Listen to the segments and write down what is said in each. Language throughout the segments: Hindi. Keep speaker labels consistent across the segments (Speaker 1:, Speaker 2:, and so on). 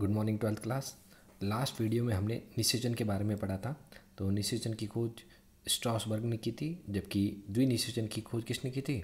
Speaker 1: good morning twelfth class last video में हमने निषेचन के बारे में पढ़ा था तो निषेचन की खोज स्ट्रॉसबर्ग ने की थी जबकि द्विनिषेचन की खोज किसने की थी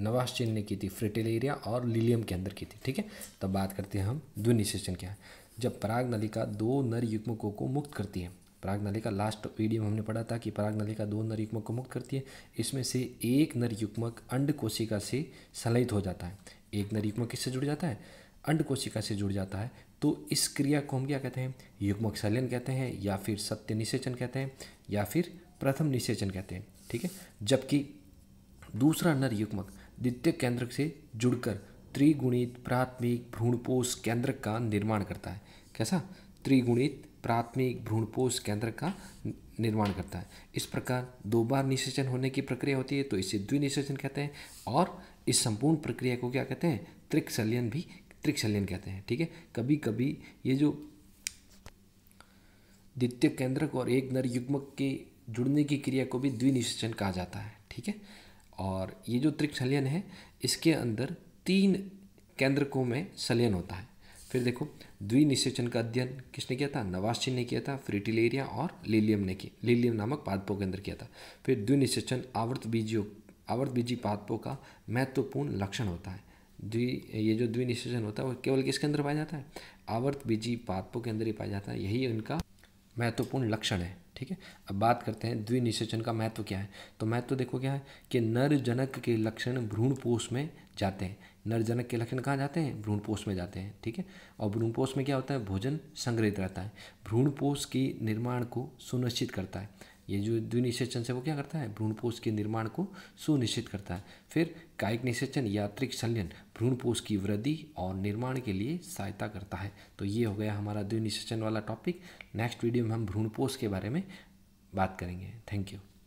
Speaker 1: नवास चिन्ह ने की थी फ्रिटेल एरिया और लिलियम के अंदर की थी ठीक है तब तो बात करते हैं हम द्विनिषेचन क्या है जब पराग नलिका दो नर युग्मकों को मुक्त करती है पराग नलिका लास्ट वीडियो में हमने पढ़ा था कि पराग नलिका दो नर युग्मक को मुक्त करती है इसमें से एक नर युग्मक अंड कोशिका से सलित हो जाता है एक नर युग्मक किससे जुड़ जाता है अंड कोशिका से जुड़ जाता है तो इस क्रिया को हम क्या कहते हैं युग्मक्षलन कहते हैं या फिर सत्य निषेचन कहते हैं या फिर प्रथम निषेचन कहते हैं ठीक है जबकि दूसरा नर युग्मक द्वितीय केंद्र से जुड़कर त्रिगुणित प्राथमिक भ्रूणपोष केंद्र का निर्माण करता है कैसा त्रिगुणित प्राथमिक भ्रूणपोष केंद्र का निर्माण करता है इस प्रकार दो बार निषेचन होने की प्रक्रिया होती है तो इसे द्विनिषेचन कहते हैं और इस संपूर्ण प्रक्रिया को क्या कहते हैं त्रिकसल्यन भी शल्यन कहते हैं ठीक है कभी कभी ये जो द्वितीय केंद्रक और एक नर युग्मक के जुड़ने की क्रिया को भी द्विनिषेचन कहा जाता है ठीक है और ये जो त्रिक शल्यन है इसके अंदर तीन केंद्रकों में शल्यन होता है फिर देखो द्विनिषेचन का अध्ययन किसने किया था नवाश्चिन ने किया था फ्रिटिलेरिया और लिलियम ने किया लिलियम नामक पादपों के अंदर किया था फिर द्विनिषेचन आवर्त बीजियों आवर्त बीजी पादपों का महत्वपूर्ण लक्षण होता है द्वि ये जो द्विनिषेचन होता है वो केवल किसके अंदर पाया जाता है आवर्त बीजी पादपों के अंदर ही पाया जाता है यही उनका महत्वपूर्ण लक्षण है ठीक है अब बात करते हैं द्विनिषेचन का महत्व क्या है तो महत्व देखो क्या है कि नर जनक के लक्षण भ्रूणपोष में जाते हैं नर जनक के लक्षण कहाँ जाते हैं भ्रूणपोष में जाते हैं ठीक है और भ्रूणपोष में क्या होता है भोजन संग्रहित रहता है भ्रूणपोष की निर्माण को सुनिश्चित करता है ये जो द्विनिषेचन से वो क्या करता है भ्रूणपोष के निर्माण को सुनिश्चित करता है फिर कायिक निषेचन यात्रिक संलयन भ्रूणपोष की वृद्धि और निर्माण के लिए सहायता करता है तो ये हो गया हमारा द्विनिषेचन वाला टॉपिक नेक्स्ट वीडियो में हम भ्रूणपोष के बारे में बात करेंगे थैंक यू